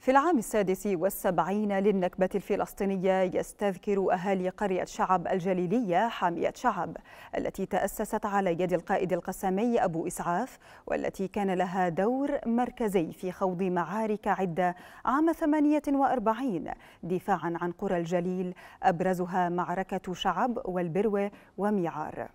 في العام السادس والسبعين للنكبة الفلسطينية يستذكر أهالي قرية شعب الجليلية حامية شعب التي تأسست على يد القائد القسامي أبو إسعاف والتي كان لها دور مركزي في خوض معارك عدة عام 48 دفاعا عن قرى الجليل أبرزها معركة شعب والبروة وميعار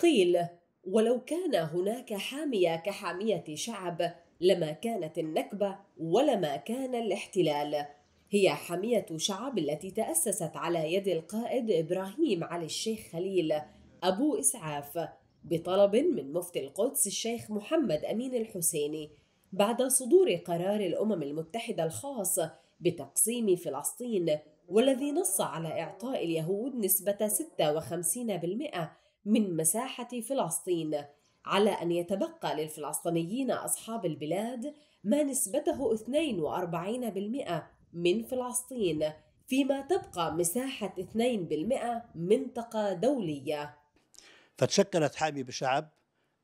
قيل ولو كان هناك حامية كحامية شعب لما كانت النكبة ولما كان الاحتلال هي حمية شعب التي تأسست على يد القائد إبراهيم علي الشيخ خليل أبو إسعاف بطلب من مفتي القدس الشيخ محمد أمين الحسيني بعد صدور قرار الأمم المتحدة الخاص بتقسيم فلسطين والذي نص على إعطاء اليهود نسبة 56% من مساحة فلسطين على أن يتبقى للفلسطينيين أصحاب البلاد ما نسبته 42% من فلسطين فيما تبقى مساحة 2% منطقة دولية فتشكلت حامي بشعب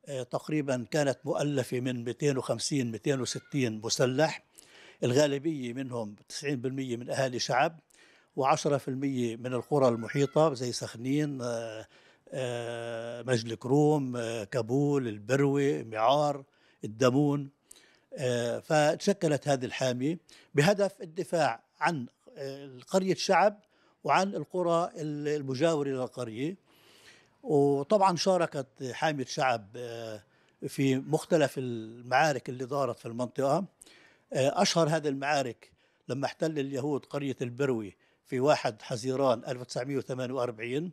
آه، تقريبا كانت مؤلفة من 250-260 مسلح الغالبية منهم 90% من أهالي شعب و10% من القرى المحيطة زي سخنين آه، آه، مجل كروم آه، كابول البروة معار الدمون آه، فتشكلت هذه الحامية بهدف الدفاع عن قرية الشعب وعن القرى المجاورة للقرية وطبعا شاركت حامية شعب في مختلف المعارك اللي دارت في المنطقة أشهر هذه المعارك لما احتل اليهود قرية البروي في 1 حزيران 1948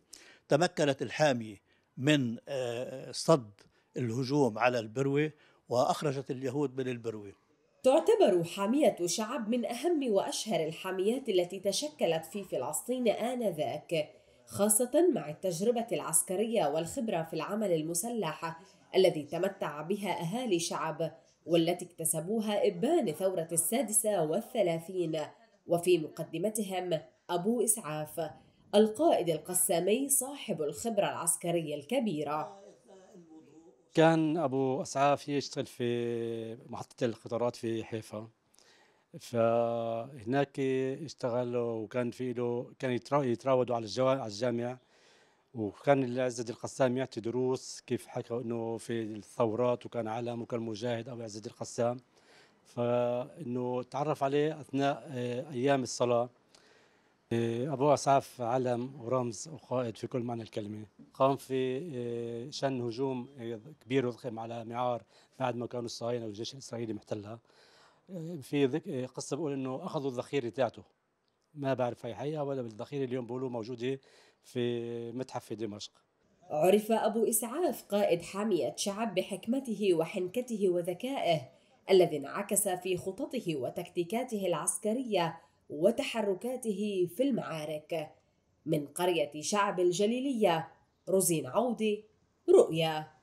تمكنت الحامية من آه، صد الهجوم على البروة وأخرجت اليهود من البروة تعتبر حامية شعب من أهم وأشهر الحاميات التي تشكلت في فلسطين آنذاك خاصة مع التجربة العسكرية والخبرة في العمل المسلح الذي تمتع بها أهالي شعب والتي اكتسبوها إبان ثورة السادسة والثلاثين وفي مقدمتهم أبو إسعاف القائد القسامي صاحب الخبرة العسكرية الكبيرة كان أبو أسعاف يشتغل في محطة القطارات في حيفا فهناك اشتغل وكان في له كان يتراودوا على على الجامع وكان العزت القسام يعطي دروس كيف حكى انه في الثورات وكان علم وكان مجاهد ابو عزت القسام فانه تعرف عليه اثناء آه، ايام الصلاه إيه، أبو أسعف علم ورمز وقائد في كل معنى الكلمة قام في إيه، شن هجوم إيه، كبير وضخم على معار بعد ما كانوا الصهاينة والجيش الإسرائيلي محتلها في قصة بقول إنه أخذوا الذخيرة تاعته ما بعرف هي حقيقة ولا بالذخيرة اليوم بيقولوا موجودة في متحف في دمشق عرف أبو إسعاف قائد حامية شعب بحكمته وحنكته وذكائه الذي انعكس في خططه وتكتيكاته العسكريه وتحركاته في المعارك من قرية شعب الجليلية روزين عودي رؤيا